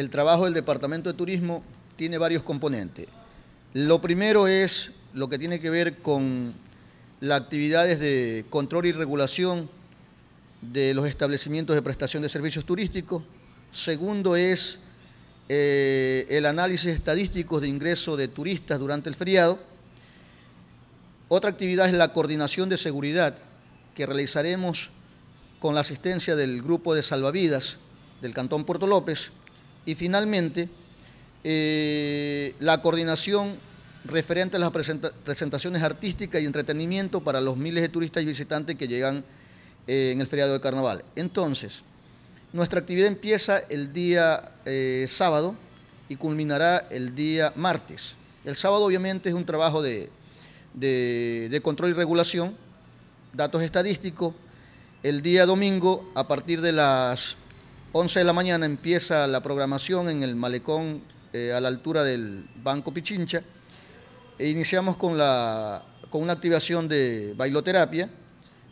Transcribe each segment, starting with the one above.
el trabajo del Departamento de Turismo tiene varios componentes. Lo primero es lo que tiene que ver con las actividades de control y regulación de los establecimientos de prestación de servicios turísticos. Segundo es eh, el análisis estadístico de ingreso de turistas durante el feriado. Otra actividad es la coordinación de seguridad que realizaremos con la asistencia del grupo de salvavidas del Cantón Puerto López. Y finalmente, eh, la coordinación referente a las presentaciones artísticas y entretenimiento para los miles de turistas y visitantes que llegan eh, en el feriado de carnaval. Entonces, nuestra actividad empieza el día eh, sábado y culminará el día martes. El sábado obviamente es un trabajo de control y regulación, datos estadísticos. El día domingo, a partir de las 11 de la mañana empieza la programación en el malecón eh, a la altura del Banco Pichincha. E iniciamos con, una activación de bailoterapia,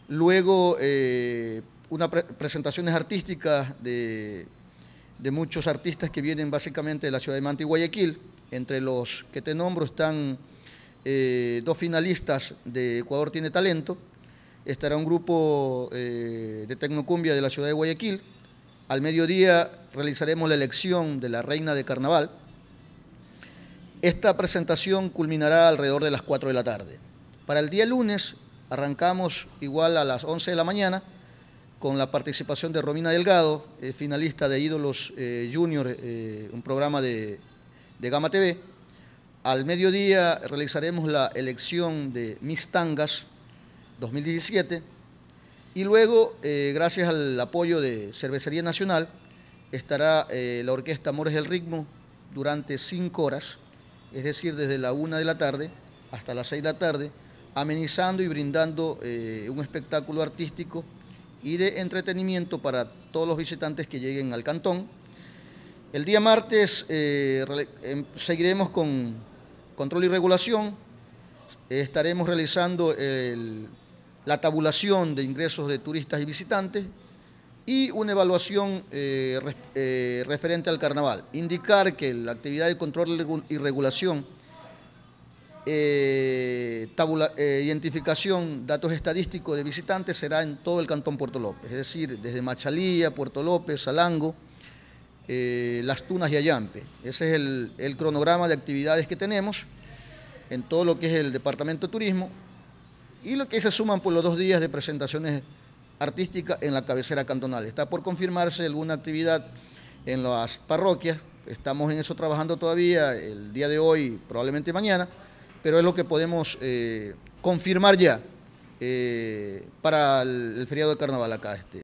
luego eh, unas presentaciones artísticas de, muchos artistas que vienen básicamente de la ciudad de Manta y Guayaquil. Entre los que te nombro están eh, dos finalistas de Ecuador Tiene Talento. Estará un grupo de Tecnocumbia de la ciudad de Guayaquil al mediodía realizaremos la elección de la reina de carnaval. Esta presentación culminará alrededor de las 4 de la tarde. Para el día lunes arrancamos igual a las 11 de la mañana con la participación de Romina Delgado, eh, finalista de Ídolos eh, Junior, eh, un programa de, Gama TV. Al mediodía realizaremos la elección de Miss Tangas 2017 y luego, eh, gracias al apoyo de Cervecería Nacional, estará eh, la orquesta Amores del Ritmo durante cinco horas, es decir, desde la una de la tarde hasta las seis de la tarde, amenizando y brindando eh, un espectáculo artístico y de entretenimiento para todos los visitantes que lleguen al cantón. El día martes em, seguiremos con control y regulación, estaremos realizando el la tabulación de ingresos de turistas y visitantes y una evaluación eh, eh, referente al carnaval. Indicar que la actividad de control y regulación, eh, identificación, datos estadísticos de visitantes será en todo el Cantón Puerto López, es decir, desde Machalía, Puerto López, Salango, Las Tunas y Ayampe. Ese es el cronograma de actividades que tenemos en todo lo que es el Departamento de Turismo y lo que se suman por pues, los dos días de presentaciones artísticas en la cabecera cantonal. Está por confirmarse alguna actividad en las parroquias, estamos en eso trabajando todavía, el día de hoy, probablemente mañana, pero es lo que podemos eh, confirmar ya eh, para el, feriado de carnaval acá. Este.